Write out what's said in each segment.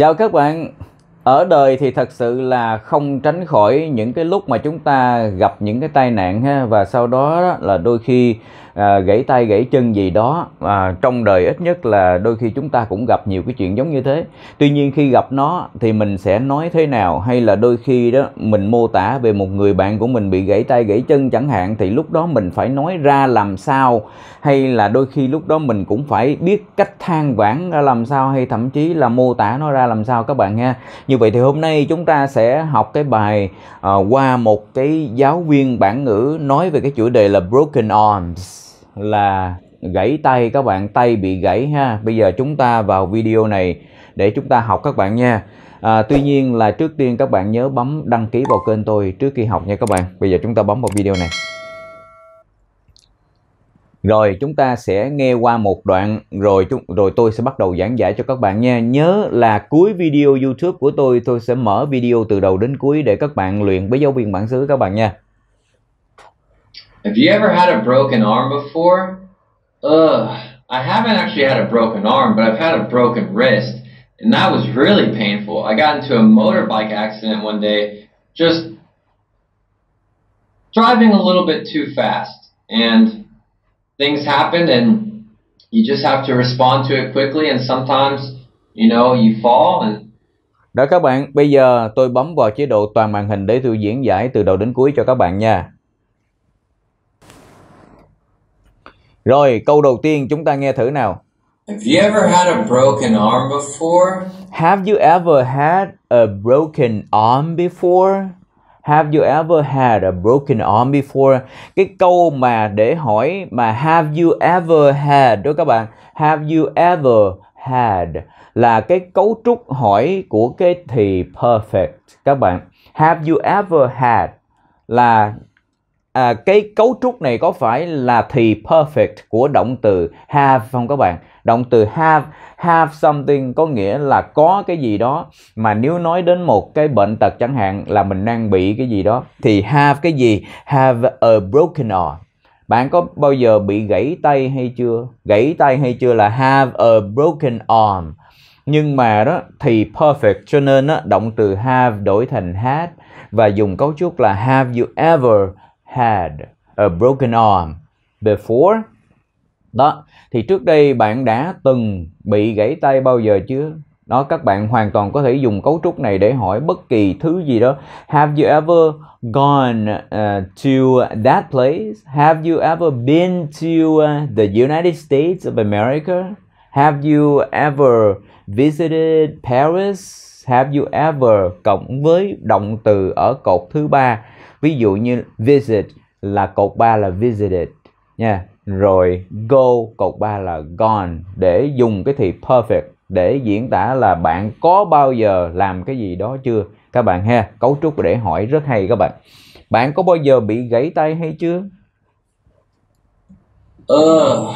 Chào các bạn. Ở đời thì thật sự là không tránh khỏi những cái lúc mà chúng ta gặp những cái tai nạn ha và sau đó là đôi khi à, gãy tay gãy chân gì đó à, trong đời ít nhất là đôi khi chúng ta cũng gặp nhiều cái chuyện giống như thế tuy nhiên khi gặp nó thì mình sẽ nói thế nào hay là đôi khi đó mình mô tả về một người bạn của mình bị gãy tay gãy chân chẳng hạn thì lúc đó mình phải nói ra làm sao hay là đôi khi lúc đó mình cũng phải biết cách than vãn ra làm sao hay thậm chí là mô tả nó ra làm sao các bạn nha như vậy thì hôm nay chúng ta sẽ học cái bài uh, qua một cái giáo viên bản ngữ nói về cái chủ đề là broken arms là gãy tay các bạn tay bị gãy ha bây giờ chúng ta vào video này để chúng ta học các bạn nha à, tuy nhiên là trước tiên các bạn nhớ bấm đăng ký vào kênh tôi trước khi học nha các bạn bây giờ chúng ta bấm vào video này rồi chúng ta sẽ nghe qua một đoạn rồi chúng rồi tôi sẽ bắt đầu giảng giải cho các bạn nha nhớ là cuối video YouTube của tôi tôi sẽ mở video từ đầu đến cuối để các bạn luyện với giáo viên bản xứ các bạn nha Have you ever had a broken arm before? Ugh, I haven't actually had a broken arm, but I've had a broken wrist, and that was really painful. I got into a motorbike accident one day, just driving a little bit too fast, and things happened, and you just have to respond to it quickly, and sometimes, you know, you fall and Đó các bạn, bây giờ tôi bấm vào chế độ toàn màn hình để tôi diễn giải từ đầu đến cuối cho các bạn nha. Rồi, câu đầu tiên chúng ta nghe thử nào. Have you ever had a broken arm before? Have you ever had a broken arm before? Have you ever had a broken arm before? Cái câu mà để hỏi mà have you ever had đó các bạn. Have you ever had là cái cấu trúc hỏi của cái thì perfect các bạn. Have you ever had là à, cái cấu trúc này có phải là thì perfect của động từ have không các bạn động từ have have something có nghĩa là có cái gì đó mà nếu nói đến một cái bệnh tật chẳng hạn là mình đang bị cái gì đó thì have cái gì have a broken arm bạn có bao giờ bị gãy tay hay chưa gãy tay hay chưa là have a broken arm nhưng mà đó thì perfect cho nên đó, động từ have đổi thành had và dùng cấu trúc là have you ever had a broken arm before đó thì trước đây bạn đã từng bị gãy tay bao giờ chưa đó các bạn hoàn toàn có thể dùng cấu trúc này để hỏi bất kỳ thứ gì đó have you ever gone uh, to that place have you ever been to uh, the United States of America have you ever visited Paris have you ever cộng với động từ ở cột thứ ba ví dụ như visit là cột 3 là visited nha rồi go cột 3 là gone để dùng cái thì perfect để diễn tả là bạn có bao giờ làm cái gì đó chưa các bạn ha cấu trúc để hỏi rất hay các bạn bạn có bao giờ bị gãy tay hay chưa uh,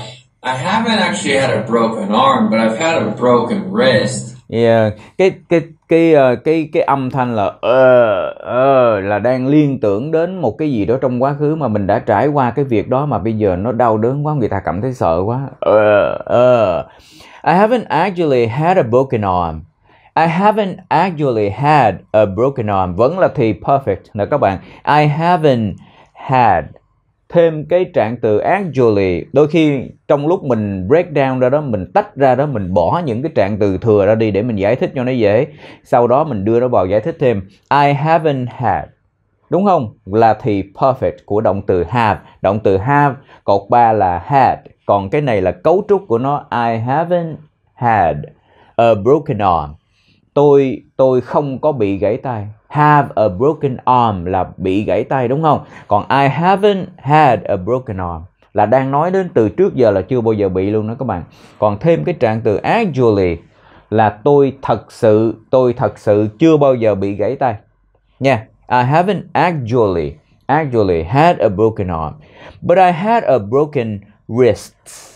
I haven't actually had a broken arm but I've had a broken wrist yeah cái cái cái ờ, cái cái âm thanh là uh, uh, là đang liên tưởng đến một cái gì đó trong quá khứ mà mình đã trải qua cái việc đó mà bây giờ nó đau đớn quá người ta cảm thấy sợ quá ờ uh, I haven't actually had a broken arm I haven't actually had a broken arm vẫn là thì perfect nè các bạn I haven't had thêm cái trạng từ actually đôi khi trong lúc mình break down ra đó mình tách ra đó mình bỏ những cái trạng từ thừa ra đi để mình giải thích cho nó dễ sau đó mình đưa nó vào giải thích thêm I haven't had đúng không là thì perfect của động từ have động từ have cột 3 là had còn cái này là cấu trúc của nó I haven't had a broken arm tôi tôi không có bị gãy tay have a broken arm là bị gãy tay đúng không còn I haven't had a broken arm là đang nói đến từ trước giờ là chưa bao giờ bị luôn đó các bạn còn thêm cái trạng từ actually là tôi thật sự tôi thật sự chưa bao giờ bị gãy tay nha yeah, I haven't actually actually had a broken arm but I had a broken wrists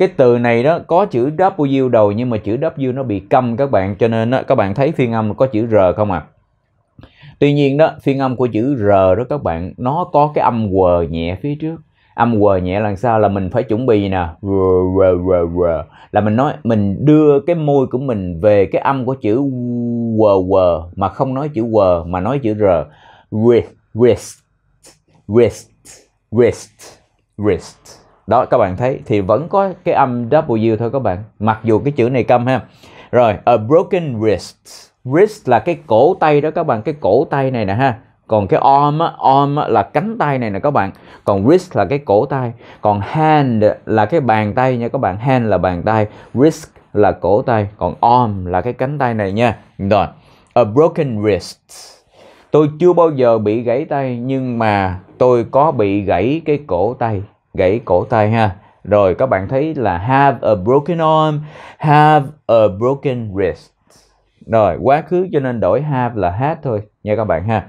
cái từ này đó có chữ W đầu nhưng mà chữ W nó bị câm các bạn cho nên đó, các bạn thấy phiên âm có chữ R không ạ? À? Tuy nhiên đó phiên âm của chữ R đó các bạn nó có cái âm quờ nhẹ phía trước âm quờ nhẹ là sao là mình phải chuẩn bị nè là mình nói mình đưa cái môi của mình về cái âm của chữ quờ quờ mà không nói chữ quờ mà nói chữ r wrist wrist wrist wrist wrist đó các bạn thấy thì vẫn có cái âm W thôi các bạn mặc dù cái chữ này câm ha rồi a broken wrist wrist là cái cổ tay đó các bạn cái cổ tay này nè ha còn cái arm arm là cánh tay này nè các bạn còn wrist là cái cổ tay còn hand là cái bàn tay nha các bạn hand là bàn tay wrist là cổ tay còn arm là cái cánh tay này nha rồi a broken wrist tôi chưa bao giờ bị gãy tay nhưng mà tôi có bị gãy cái cổ tay gãy cổ tay ha rồi các bạn thấy là have a broken arm have a broken wrist rồi quá khứ cho nên đổi have là had thôi nha các bạn ha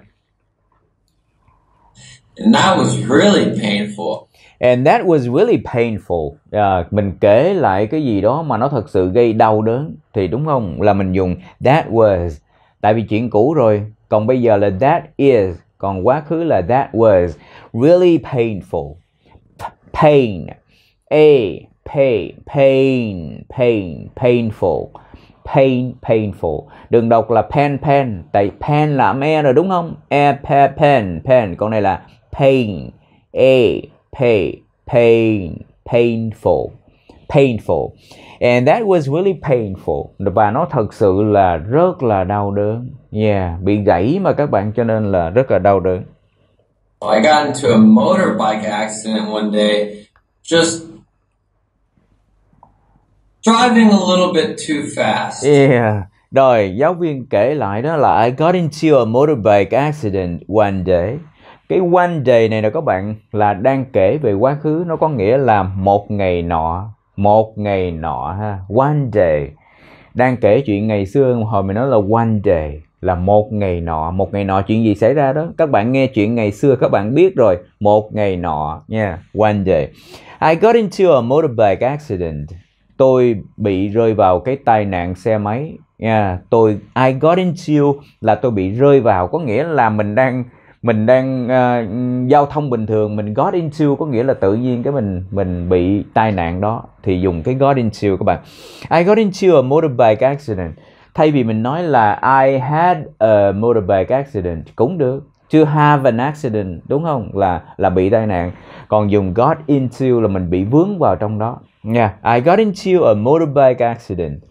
And that was really painful. And that was really painful. À, mình kể lại cái gì đó mà nó thật sự gây đau đớn thì đúng không? Là mình dùng that was. Tại vì chuyện cũ rồi. Còn bây giờ là that is. Còn quá khứ là that was. Really painful pain a pain pain pain painful pain painful đừng đọc là pen pen tại pen là e rồi đúng không e pe, pen pen con này là pain a pay pain painful painful and that was really painful và nó thật sự là rất là đau đớn yeah bị gãy mà các bạn cho nên là rất là đau đớn I got into a motorbike accident one day, just driving a little bit too fast. Yeah. Rồi giáo viên kể lại đó là I got into a motorbike accident one day. Cái one day này là các bạn là đang kể về quá khứ nó có nghĩa là một ngày nọ, một ngày nọ ha, one day. Đang kể chuyện ngày xưa hồi mình nói là one day là một ngày nọ một ngày nọ chuyện gì xảy ra đó các bạn nghe chuyện ngày xưa các bạn biết rồi một ngày nọ nha yeah. one day I got into a motorbike accident tôi bị rơi vào cái tai nạn xe máy nha yeah. tôi I got into là tôi bị rơi vào có nghĩa là mình đang mình đang uh, giao thông bình thường mình got into có nghĩa là tự nhiên cái mình mình bị tai nạn đó thì dùng cái got into các bạn I got into a motorbike accident thay vì mình nói là I had a motorbike accident cũng được to have an accident đúng không là là bị tai nạn còn dùng got into là mình bị vướng vào trong đó nha yeah. I got into a motorbike accident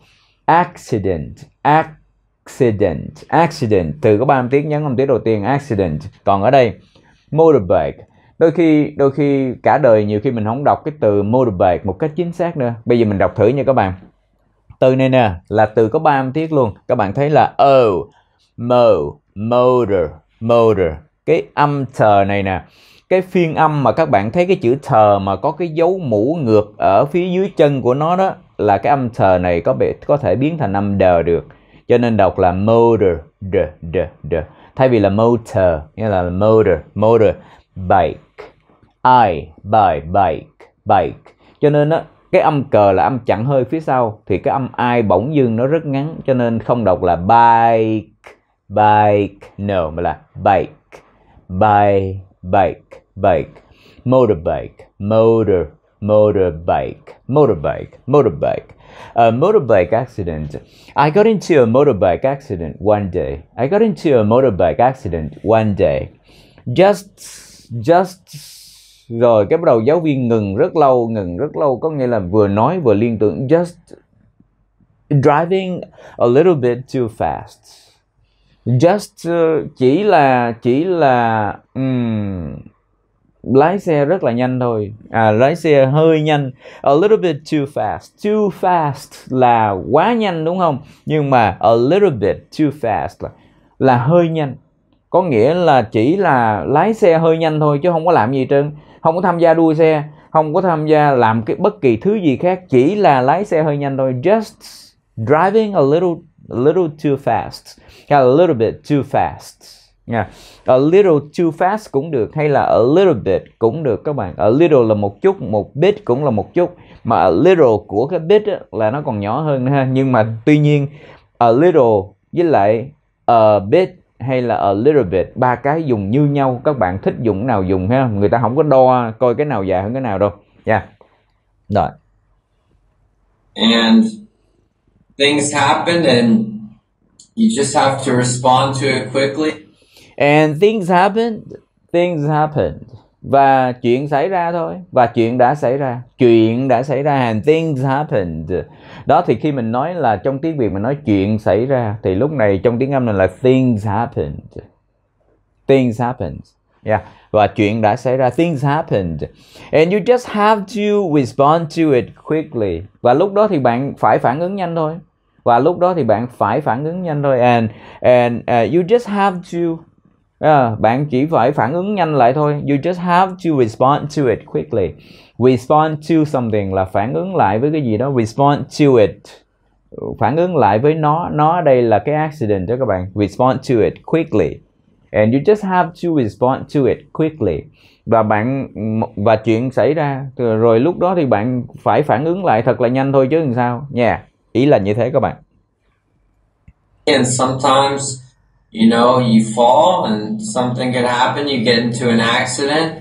accident accident accident từ có ba âm tiết nhấn âm tiết đầu tiên accident còn ở đây motorbike đôi khi đôi khi cả đời nhiều khi mình không đọc cái từ motorbike một cách chính xác nữa bây giờ mình đọc thử nha các bạn từ này nè là từ có ba âm tiết luôn các bạn thấy là o mo motor motor cái âm thờ này nè cái phiên âm mà các bạn thấy cái chữ thờ mà có cái dấu mũ ngược ở phía dưới chân của nó đó là cái âm thờ này có bị có thể biến thành âm đờ được cho nên đọc là motor d d d thay vì là motor nghĩa là motor motor bike i buy bike bike cho nên á cái âm cờ là âm chặn hơi phía sau thì cái âm ai bỗng dưng nó rất ngắn cho nên không đọc là bike bike no mà là bike bike bike bike motorbike motor motorbike motorbike motorbike a motorbike accident i got into a motorbike accident one day i got into a motorbike accident one day just just rồi cái bắt đầu giáo viên ngừng rất lâu ngừng rất lâu có nghĩa là vừa nói vừa liên tưởng just driving a little bit too fast just uh, chỉ là chỉ là um, lái xe rất là nhanh thôi à, lái xe hơi nhanh a little bit too fast too fast là quá nhanh đúng không nhưng mà a little bit too fast là, là hơi nhanh có nghĩa là chỉ là lái xe hơi nhanh thôi chứ không có làm gì trơn không có tham gia đua xe không có tham gia làm cái bất kỳ thứ gì khác chỉ là lái xe hơi nhanh thôi just driving a little a little too fast a little bit too fast nha a little too fast cũng được hay là a little bit cũng được các bạn a little là một chút một bit cũng là một chút mà a little của cái bit là nó còn nhỏ hơn nữa ha nhưng mà ừ. tuy nhiên a little với lại a bit hay là a little bit ba cái dùng như nhau các bạn thích dùng cái nào dùng ha người ta không có đo coi cái nào dài hơn cái nào đâu nha yeah. rồi and things happen and you just have to respond to it quickly and things happen things happened và chuyện xảy ra thôi và chuyện đã xảy ra chuyện đã xảy ra and things happened đó thì khi mình nói là trong tiếng việt mình nói chuyện xảy ra thì lúc này trong tiếng anh mình là things happened things happened yeah và chuyện đã xảy ra things happened and you just have to respond to it quickly và lúc đó thì bạn phải phản ứng nhanh thôi và lúc đó thì bạn phải phản ứng nhanh thôi and and uh, you just have to Uh, bạn chỉ phải phản ứng nhanh lại thôi. You just have to respond to it quickly. Respond to something là phản ứng lại với cái gì đó. Respond to it. Phản ứng lại với nó. Nó đây là cái accident đó các bạn. Respond to it quickly. And you just have to respond to it quickly. Và bạn và chuyện xảy ra rồi lúc đó thì bạn phải phản ứng lại thật là nhanh thôi chứ làm sao. Nha. Yeah. Ý là như thế các bạn. And sometimes you know, you fall and something could happen, you get into an accident.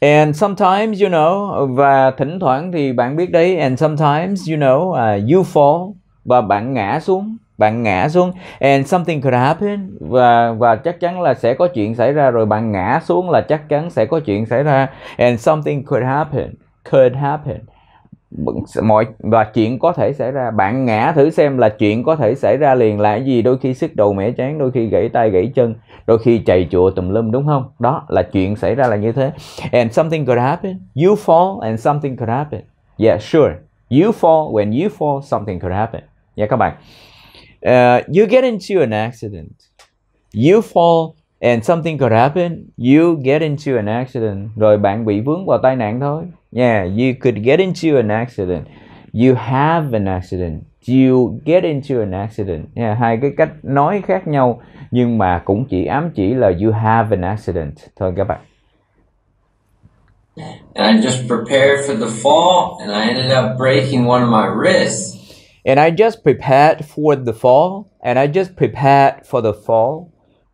And sometimes, you know, và thỉnh thoảng thì bạn biết đấy, and sometimes, you know, uh, you fall và bạn ngã xuống, bạn ngã xuống and something could happen và và chắc chắn là sẽ có chuyện xảy ra rồi bạn ngã xuống là chắc chắn sẽ có chuyện xảy ra and something could happen, could happen mọi và chuyện có thể xảy ra bạn ngã thử xem là chuyện có thể xảy ra liền là gì đôi khi sức đầu mẻ chán đôi khi gãy tay gãy chân đôi khi chạy chùa tùm lum đúng không đó là chuyện xảy ra là như thế and something could happen you fall and something could happen yeah sure you fall when you fall something could happen yeah dạ, các bạn uh, you get into an accident you fall and something could happen you get into an accident rồi bạn bị vướng vào tai nạn thôi Yeah, you could get into an accident. You have an accident. You get into an accident. Yeah, hai cái cách nói khác nhau nhưng mà cũng chỉ ám chỉ là you have an accident thôi các bạn. And I just prepared for the fall and I ended up breaking one of my wrists. And I just prepared for the fall and I just prepared for the fall.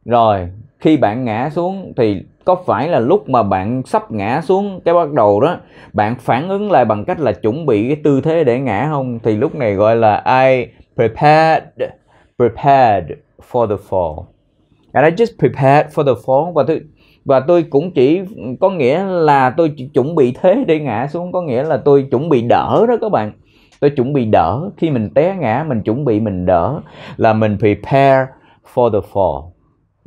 Rồi, khi bạn ngã xuống thì có phải là lúc mà bạn sắp ngã xuống cái bắt đầu đó bạn phản ứng lại bằng cách là chuẩn bị cái tư thế để ngã không thì lúc này gọi là I prepared prepared for the fall and I just prepared for the fall và tôi và tôi cũng chỉ có nghĩa là tôi chuẩn bị thế để ngã xuống có nghĩa là tôi chuẩn bị đỡ đó các bạn tôi chuẩn bị đỡ khi mình té ngã mình chuẩn bị mình đỡ là mình prepare for the fall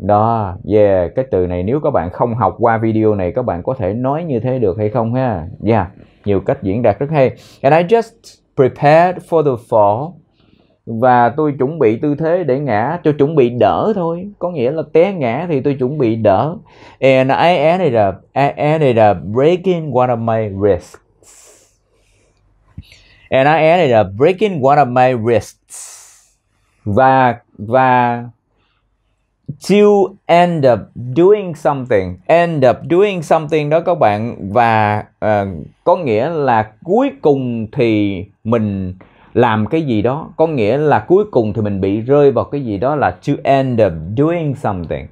đó yeah cái từ này nếu các bạn không học qua video này các bạn có thể nói như thế được hay không ha yeah nhiều cách diễn đạt rất hay and I just prepared for the fall và tôi chuẩn bị tư thế để ngã cho chuẩn bị đỡ thôi có nghĩa là té ngã thì tôi chuẩn bị đỡ and I ended up I ended up breaking one of my wrists and I ended up breaking one of my wrists và và you end up doing something end up doing something đó các bạn và uh, có nghĩa là cuối cùng thì mình làm cái gì đó có nghĩa là cuối cùng thì mình bị rơi vào cái gì đó là to end up doing something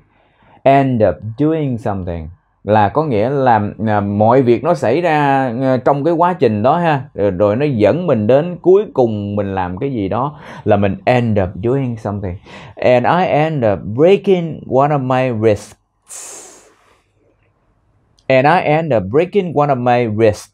end up doing something là có nghĩa là à, mọi việc nó xảy ra à, trong cái quá trình đó ha rồi, rồi nó dẫn mình đến cuối cùng mình làm cái gì đó là mình end up doing something and I end up breaking one of my wrists and I end up breaking one of my wrists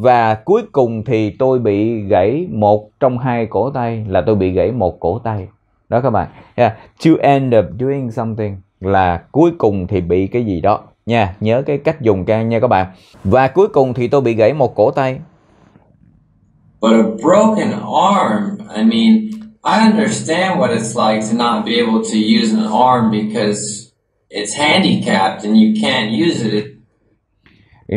và cuối cùng thì tôi bị gãy một trong hai cổ tay là tôi bị gãy một cổ tay đó các bạn yeah. to end up doing something là cuối cùng thì bị cái gì đó nha nhớ cái cách dùng can nha các bạn và cuối cùng thì tôi bị gãy một cổ tay But a broken arm, I mean, I understand what it's like to not be able to use an arm because it's handicapped and you can't use it.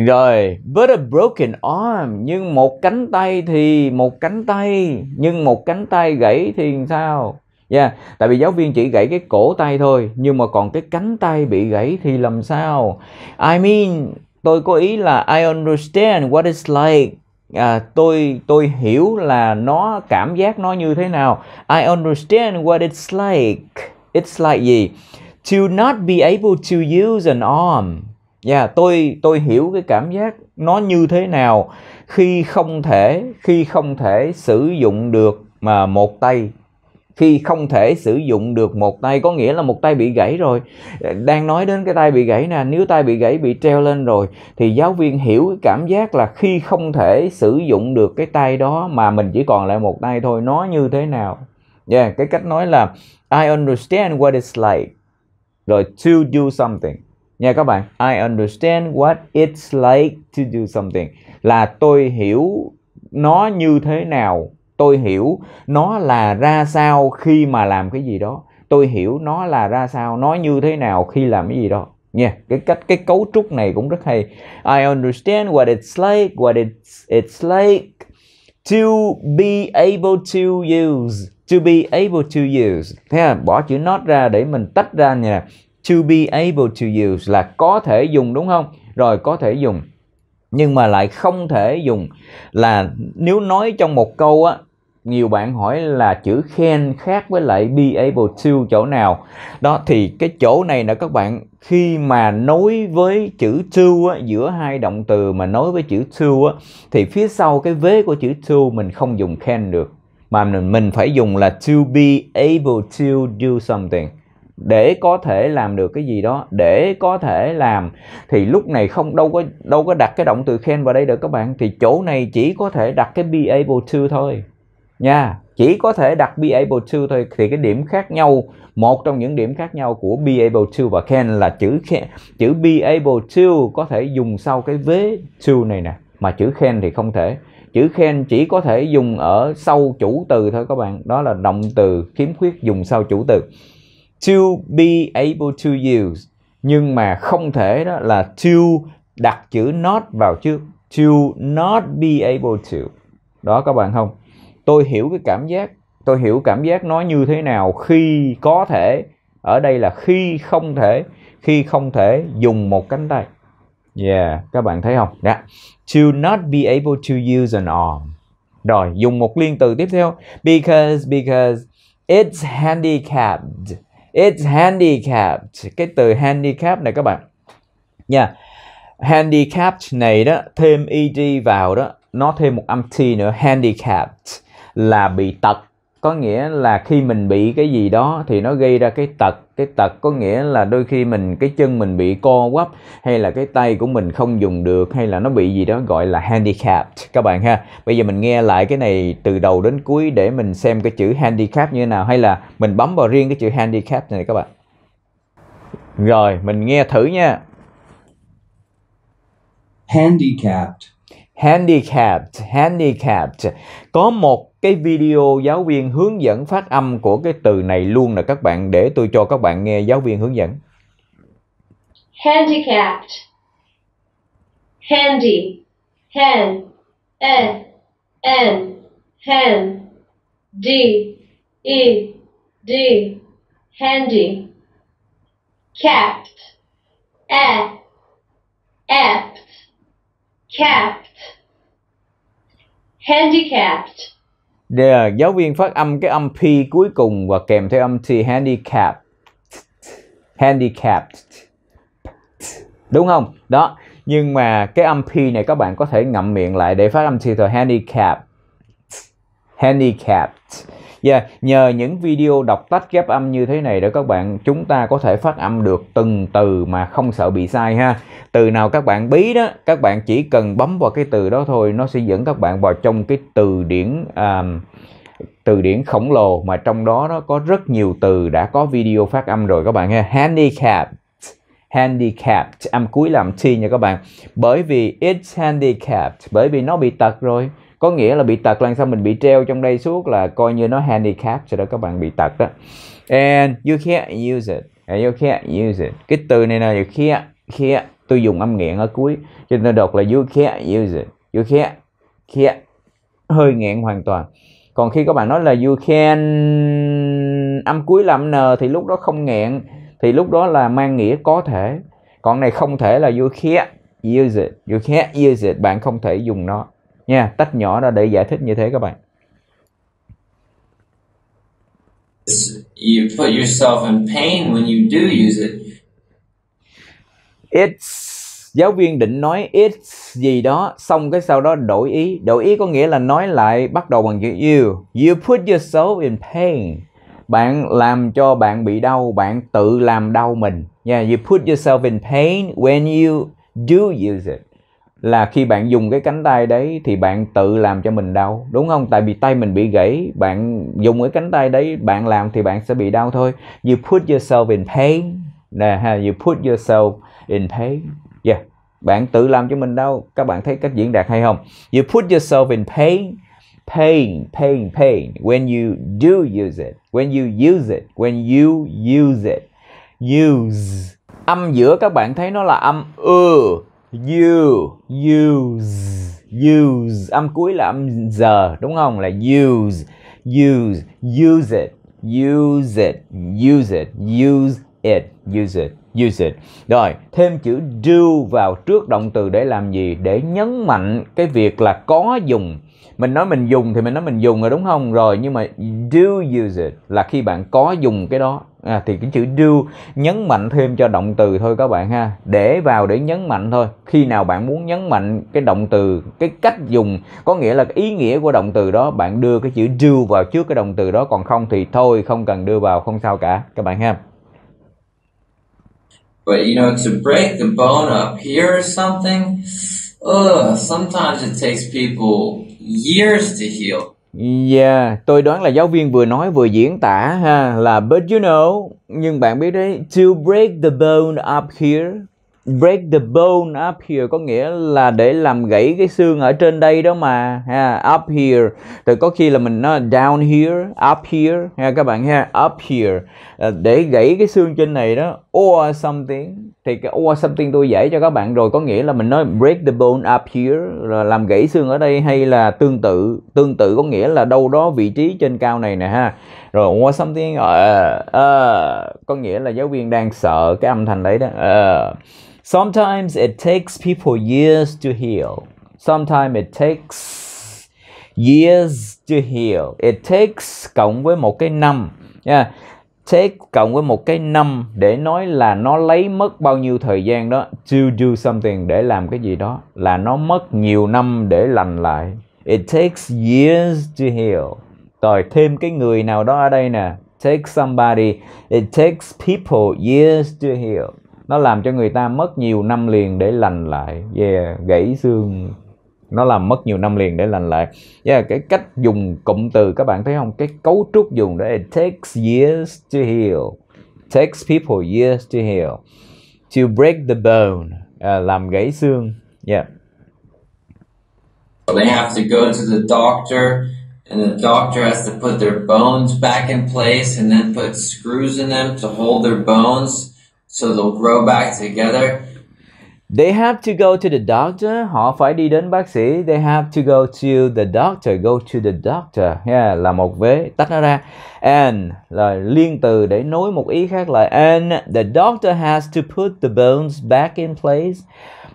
Rồi, but a broken arm, nhưng một cánh tay thì một cánh tay, nhưng một cánh tay gãy thì sao? yeah. tại vì giáo viên chỉ gãy cái cổ tay thôi nhưng mà còn cái cánh tay bị gãy thì làm sao I mean tôi có ý là I understand what it's like à, tôi tôi hiểu là nó cảm giác nó như thế nào I understand what it's like it's like gì to not be able to use an arm yeah tôi tôi hiểu cái cảm giác nó như thế nào khi không thể khi không thể sử dụng được mà một tay khi không thể sử dụng được một tay có nghĩa là một tay bị gãy rồi đang nói đến cái tay bị gãy nè nếu tay bị gãy bị treo lên rồi thì giáo viên hiểu cái cảm giác là khi không thể sử dụng được cái tay đó mà mình chỉ còn lại một tay thôi nó như thế nào yeah cái cách nói là I understand what it's like rồi to do something nha các bạn I understand what it's like to do something là tôi hiểu nó như thế nào tôi hiểu nó là ra sao khi mà làm cái gì đó tôi hiểu nó là ra sao nó như thế nào khi làm cái gì đó nha yeah, cái cách cái cấu trúc này cũng rất hay I understand what it's like what it's it's like to be able to use to be able to use thế là bỏ chữ not ra để mình tách ra nha to be able to use là có thể dùng đúng không rồi có thể dùng nhưng mà lại không thể dùng là nếu nói trong một câu á nhiều bạn hỏi là chữ khen khác với lại be able to chỗ nào đó thì cái chỗ này là các bạn khi mà nối với chữ to á, giữa hai động từ mà nối với chữ to á, thì phía sau cái vế của chữ to mình không dùng can được mà mình, mình phải dùng là to be able to do something để có thể làm được cái gì đó để có thể làm thì lúc này không đâu có đâu có đặt cái động từ khen vào đây được các bạn thì chỗ này chỉ có thể đặt cái be able to thôi nha chỉ có thể đặt be able to thôi thì cái điểm khác nhau một trong những điểm khác nhau của be able to và can là chữ can, chữ be able to có thể dùng sau cái vế to này nè mà chữ can thì không thể chữ can chỉ có thể dùng ở sau chủ từ thôi các bạn đó là động từ khiếm khuyết dùng sau chủ từ to be able to use nhưng mà không thể đó là to đặt chữ not vào trước to not be able to đó các bạn không tôi hiểu cái cảm giác tôi hiểu cảm giác nó như thế nào khi có thể ở đây là khi không thể khi không thể dùng một cánh tay yeah các bạn thấy không yeah. to not be able to use an arm rồi dùng một liên từ tiếp theo because because it's handicapped it's handicapped cái từ handicapped này các bạn nha yeah. handicapped này đó thêm ed vào đó nó thêm một âm t nữa handicapped là bị tật có nghĩa là khi mình bị cái gì đó thì nó gây ra cái tật cái tật có nghĩa là đôi khi mình cái chân mình bị co quắp hay là cái tay của mình không dùng được hay là nó bị gì đó gọi là handicap các bạn ha bây giờ mình nghe lại cái này từ đầu đến cuối để mình xem cái chữ handicap như thế nào hay là mình bấm vào riêng cái chữ handicap này các bạn rồi mình nghe thử nha handicapped handicapped handicapped có một cái video giáo viên hướng dẫn phát âm của cái từ này luôn nè các bạn để tôi cho các bạn nghe giáo viên hướng dẫn handicapped handy hen n e. n hen d e d handy capped a e. apt capped handicapped yeah, giáo viên phát âm cái âm p cuối cùng và kèm theo âm t handicap handicapped đúng không đó nhưng mà cái âm p này các bạn có thể ngậm miệng lại để phát âm t thôi handicap handicapped yeah, nhờ những video đọc tách ghép âm như thế này để các bạn chúng ta có thể phát âm được từng từ mà không sợ bị sai ha từ nào các bạn bí đó các bạn chỉ cần bấm vào cái từ đó thôi nó sẽ dẫn các bạn vào trong cái từ điển um, từ điển khổng lồ mà trong đó nó có rất nhiều từ đã có video phát âm rồi các bạn ha handicap handicapped âm cuối làm t nha các bạn bởi vì it's handicapped bởi vì nó bị tật rồi có nghĩa là bị tật lần sao mình bị treo trong đây suốt là coi như nó handicap rồi đó các bạn bị tật đó and you can't use it and you can't use it cái từ này là you can't can't tôi dùng âm nghẹn ở cuối cho nên đọc là you can't use it you can't can't hơi nghẹn hoàn toàn còn khi các bạn nói là you can âm cuối làm n thì lúc đó không nghẹn thì lúc đó là mang nghĩa có thể còn này không thể là you can't use it you can't use it bạn không thể dùng nó nha tách nhỏ ra để giải thích như thế các bạn you put yourself in pain when you do use it it's giáo viên định nói it's gì đó xong cái sau đó đổi ý đổi ý có nghĩa là nói lại bắt đầu bằng chữ you you put yourself in pain bạn làm cho bạn bị đau bạn tự làm đau mình yeah you put yourself in pain when you do use it là khi bạn dùng cái cánh tay đấy thì bạn tự làm cho mình đau đúng không tại vì tay mình bị gãy bạn dùng cái cánh tay đấy bạn làm thì bạn sẽ bị đau thôi you put yourself in pain nè ha you put yourself in pain yeah bạn tự làm cho mình đau các bạn thấy cách diễn đạt hay không you put yourself in pain pain pain pain when you do use it when you use it when you use it use âm giữa các bạn thấy nó là âm ư you use use âm cuối là âm giờ đúng không là use use use it use it use it use it use it use it rồi thêm chữ do vào trước động từ để làm gì để nhấn mạnh cái việc là có dùng mình nói mình dùng thì mình nói mình dùng rồi đúng không rồi nhưng mà do use it là khi bạn có dùng cái đó à, thì cái chữ do nhấn mạnh thêm cho động từ thôi các bạn ha để vào để nhấn mạnh thôi khi nào bạn muốn nhấn mạnh cái động từ cái cách dùng có nghĩa là cái ý nghĩa của động từ đó bạn đưa cái chữ do vào trước cái động từ đó còn không thì thôi không cần đưa vào không sao cả các bạn ha But you know, to break the bone up here or something, ugh, sometimes it takes people years to heal. Yeah, dạ, tôi đoán là giáo viên vừa nói vừa diễn tả ha là but you know, nhưng bạn biết đấy, to break the bone up here, break the bone up here có nghĩa là để làm gãy cái xương ở trên đây đó mà ha, up here. Rồi có khi là mình nó down here, up here ha các bạn ha, up here ờ, để gãy cái xương trên này đó or something thì cái or something tôi dễ cho các bạn rồi có nghĩa là mình nói break the bone up here là làm gãy xương ở đây hay là tương tự tương tự có nghĩa là đâu đó vị trí trên cao này nè ha rồi or something uh, uh, có nghĩa là giáo viên đang sợ cái âm thanh đấy đó uh. sometimes it takes people years to heal sometimes it takes years to heal it takes cộng với một cái năm yeah take cộng với một cái năm để nói là nó lấy mất bao nhiêu thời gian đó to do something để làm cái gì đó là nó mất nhiều năm để lành lại it takes years to heal rồi thêm cái người nào đó ở đây nè take somebody it takes people years to heal nó làm cho người ta mất nhiều năm liền để lành lại yeah gãy xương nó làm mất nhiều năm liền để lành lại yeah, cái cách dùng cụm từ các bạn thấy không cái cấu trúc dùng để it takes years to heal takes people years to heal to break the bone uh, làm gãy xương yeah they have to go to the doctor and the doctor has to put their bones back in place and then put screws in them to hold their bones so they'll grow back together They have to go to the doctor. Họ phải đi đến bác sĩ. They have to go to the doctor. Go to the doctor. Yeah, là một vế tách nó ra. And là liên từ để nối một ý khác là and the doctor has to put the bones back in place.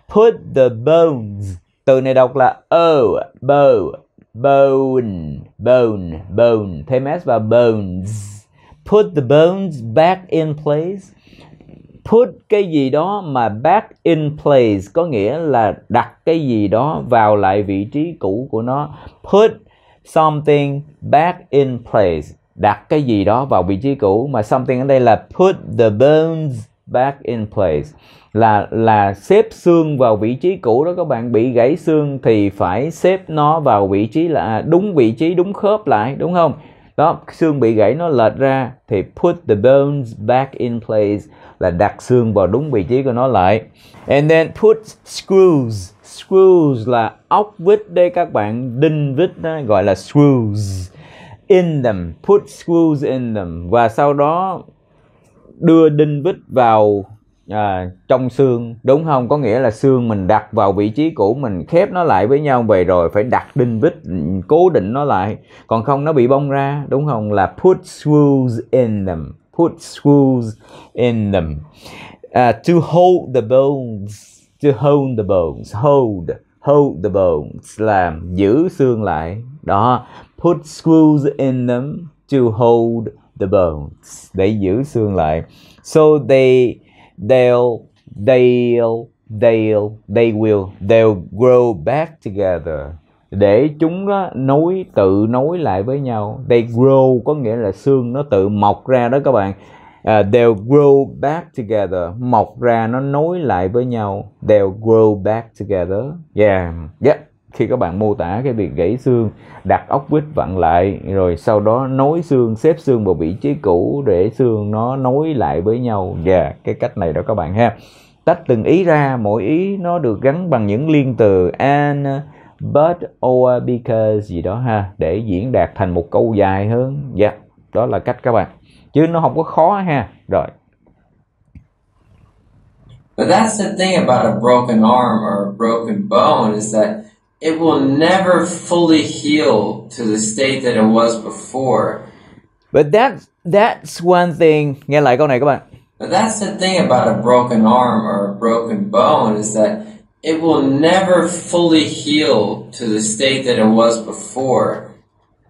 Put the bones. Từ này đọc là o bow bone bone bone thêm s vào bones. Put the bones back in place put cái gì đó mà back in place có nghĩa là đặt cái gì đó vào lại vị trí cũ của nó put something back in place đặt cái gì đó vào vị trí cũ mà something ở đây là put the bones back in place là là xếp xương vào vị trí cũ đó các bạn bị gãy xương thì phải xếp nó vào vị trí là à, đúng vị trí đúng khớp lại đúng không đó xương bị gãy nó lệch ra thì put the bones back in place là đặt xương vào đúng vị trí của nó lại and then put screws screws là ốc vít đây các bạn đinh vít đó, gọi là screws in them put screws in them và sau đó đưa đinh vít vào à, trong xương đúng không có nghĩa là xương mình đặt vào vị trí cũ mình khép nó lại với nhau về rồi phải đặt đinh vít cố định nó lại còn không nó bị bong ra đúng không là put screws in them put screws in them uh, to hold the bones to hold the bones hold hold the bones làm giữ xương lại đó put screws in them to hold the bones để giữ xương lại so they they'll they'll they'll they will they'll grow back together để chúng nó nối tự nối lại với nhau they grow có nghĩa là xương nó tự mọc ra đó các bạn uh, they'll grow back together mọc ra nó nối lại với nhau they'll grow back together yeah yeah khi các bạn mô tả cái việc gãy xương đặt ốc vít vặn lại rồi sau đó nối xương xếp xương vào vị trí cũ để xương nó nối lại với nhau và dạ, yeah, cái cách này đó các bạn ha tách từng ý ra mỗi ý nó được gắn bằng những liên từ and but or because gì đó ha để diễn đạt thành một câu dài hơn dạ yeah, đó là cách các bạn chứ nó không có khó ha rồi But that's the thing about a broken arm or a broken bone is that it will never fully heal to the state that it was before. But that that's one thing. Nghe lại câu này các bạn. But that's the thing about a broken arm or a broken bone is that it will never fully heal to the state that it was before.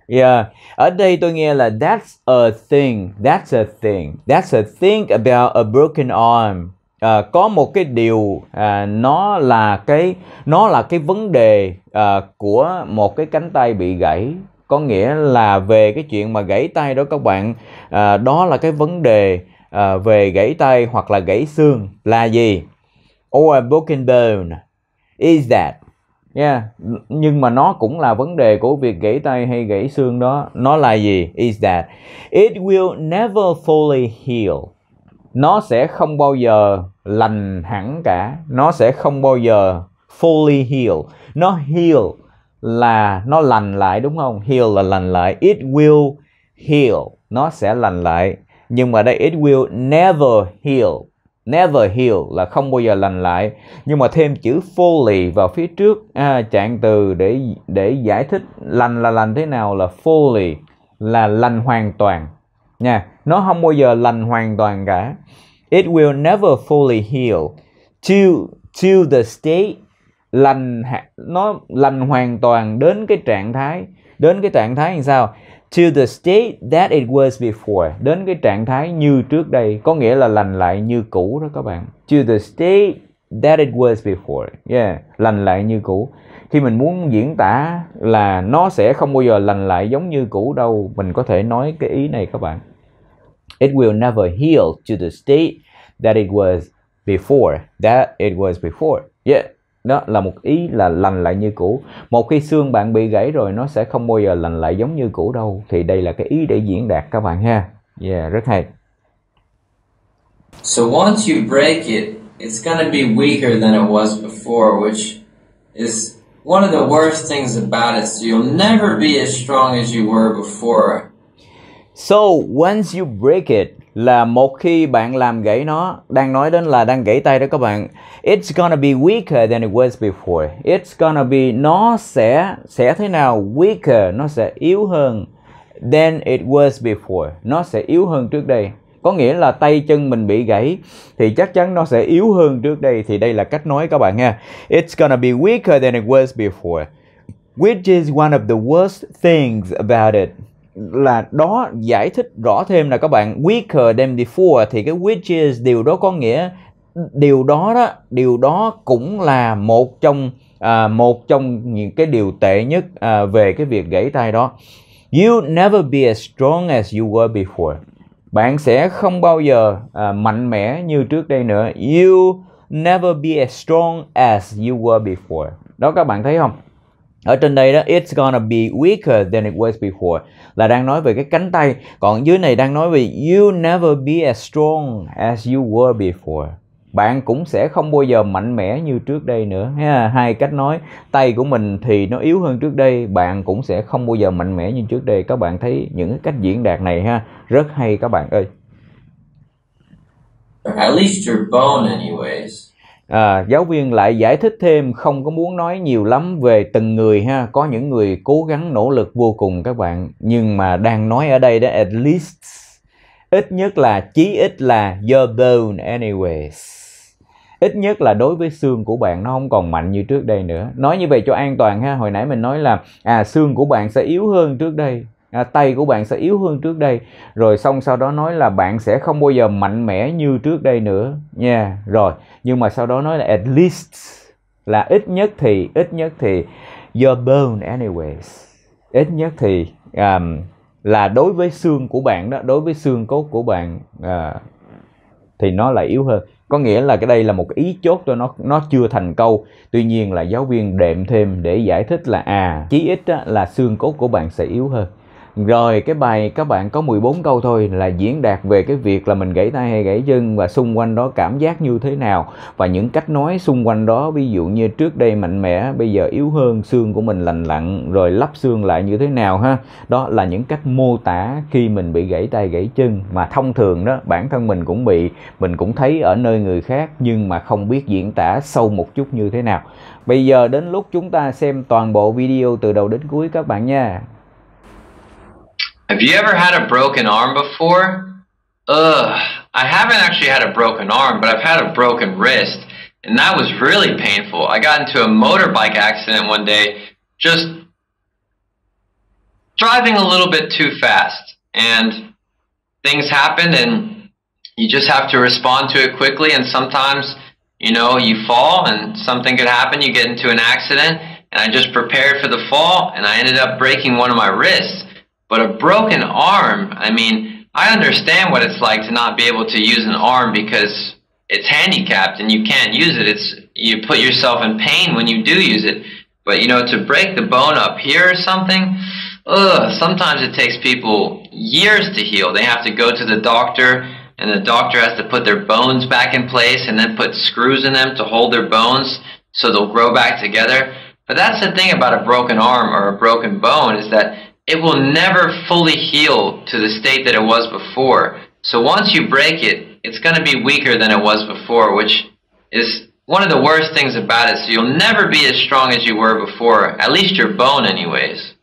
Yeah. Ở đây tôi nghe là that's a thing, that's a thing, that's a thing about a broken arm à, có một cái điều à, nó là cái nó là cái vấn đề à, của một cái cánh tay bị gãy có nghĩa là về cái chuyện mà gãy tay đó các bạn à, đó là cái vấn đề à, về gãy tay hoặc là gãy xương là gì or oh, a broken bone is that yeah nhưng mà nó cũng là vấn đề của việc gãy tay hay gãy xương đó nó là gì is that it will never fully heal nó sẽ không bao giờ lành hẳn cả nó sẽ không bao giờ fully heal nó heal là nó lành lại đúng không heal là lành lại it will heal nó sẽ lành lại nhưng mà đây it will never heal never heal là không bao giờ lành lại nhưng mà thêm chữ fully vào phía trước à, trạng từ để để giải thích lành là lành thế nào là fully là lành hoàn toàn nha nó không bao giờ lành hoàn toàn cả it will never fully heal till till the state lành nó lành hoàn toàn đến cái trạng thái đến cái trạng thái như sao to the state that it was before đến cái trạng thái như trước đây có nghĩa là lành lại như cũ đó các bạn to the state that it was before yeah lành lại như cũ khi mình muốn diễn tả là nó sẽ không bao giờ lành lại giống như cũ đâu mình có thể nói cái ý này các bạn It will never heal to the state that it was before. That it was before. Yeah. Đó là một ý là lành lại như cũ. Một khi xương bạn bị gãy rồi nó sẽ không bao giờ lành lại giống như cũ đâu. Thì đây là cái ý để diễn đạt các bạn ha. Yeah, rất hay. So once you break it, it's gonna be weaker than it was before, which is one of the worst things about it. So you'll never be as strong as you were before. So once you break it là một khi bạn làm gãy nó, đang nói đến là đang gãy tay đó các bạn. It's gonna be weaker than it was before. It's gonna be nó sẽ sẽ thế nào? Weaker, nó sẽ yếu hơn than it was before. Nó sẽ yếu hơn trước đây. Có nghĩa là tay chân mình bị gãy thì chắc chắn nó sẽ yếu hơn trước đây thì đây là cách nói các bạn nha. It's gonna be weaker than it was before, which is one of the worst things about it là đó giải thích rõ thêm là các bạn weaker than before thì cái which is điều đó có nghĩa điều đó đó điều đó cũng là một trong à, một trong những cái điều tệ nhất à, về cái việc gãy tay đó you never be as strong as you were before bạn sẽ không bao giờ à, mạnh mẽ như trước đây nữa you never be as strong as you were before đó các bạn thấy không ở trên đây đó it's gonna be weaker than it was before là đang nói về cái cánh tay còn dưới này đang nói về you never be as strong as you were before bạn cũng sẽ không bao giờ mạnh mẽ như trước đây nữa ha hai cách nói tay của mình thì nó yếu hơn trước đây bạn cũng sẽ không bao giờ mạnh mẽ như trước đây các bạn thấy những cách diễn đạt này ha rất hay các bạn ơi at least your bone anyways à, giáo viên lại giải thích thêm không có muốn nói nhiều lắm về từng người ha có những người cố gắng nỗ lực vô cùng các bạn nhưng mà đang nói ở đây đó at least ít nhất là chí ít là your bone anyways ít nhất là đối với xương của bạn nó không còn mạnh như trước đây nữa nói như vậy cho an toàn ha hồi nãy mình nói là à xương của bạn sẽ yếu hơn trước đây à, tay của bạn sẽ yếu hơn trước đây rồi xong sau đó nói là bạn sẽ không bao giờ mạnh mẽ như trước đây nữa nha yeah, rồi nhưng mà sau đó nói là at least là ít nhất thì ít nhất thì your bone anyways ít nhất thì um, là đối với xương của bạn đó đối với xương cốt của bạn uh, thì nó lại yếu hơn có nghĩa là cái đây là một ý chốt cho nó nó chưa thành câu tuy nhiên là giáo viên đệm thêm để giải thích là à chí ít á, là xương cốt của bạn sẽ yếu hơn rồi cái bài các bạn có 14 câu thôi là diễn đạt về cái việc là mình gãy tay hay gãy chân và xung quanh đó cảm giác như thế nào và những cách nói xung quanh đó ví dụ như trước đây mạnh mẽ bây giờ yếu hơn xương của mình lành lặn rồi lắp xương lại như thế nào ha. Đó là những cách mô tả khi mình bị gãy tay gãy chân mà thông thường đó bản thân mình cũng bị mình cũng thấy ở nơi người khác nhưng mà không biết diễn tả sâu một chút như thế nào. Bây giờ đến lúc chúng ta xem toàn bộ video từ đầu đến cuối các bạn nha. Have you ever had a broken arm before? Ugh, I haven't actually had a broken arm, but I've had a broken wrist, and that was really painful. I got into a motorbike accident one day, just driving a little bit too fast, and things happen, and you just have to respond to it quickly, and sometimes, you know, you fall, and something could happen, you get into an accident, and I just prepared for the fall, and I ended up breaking one of my wrists but a broken arm, I mean, I understand what it's like to not be able to use an arm because it's handicapped and you can't use it. It's you put yourself in pain when you do use it. But you know, to break the bone up here or something, ugh, sometimes it takes people years to heal. They have to go to the doctor and the doctor has to put their bones back in place and then put screws in them to hold their bones so they'll grow back together. But that's the thing about a broken arm or a broken bone is that it will never fully heal to the state that it was before. So once you break it, it's going to be weaker than it was before, which is one of the worst things about it. So you'll never be as strong as you were before, at least your bone anyways.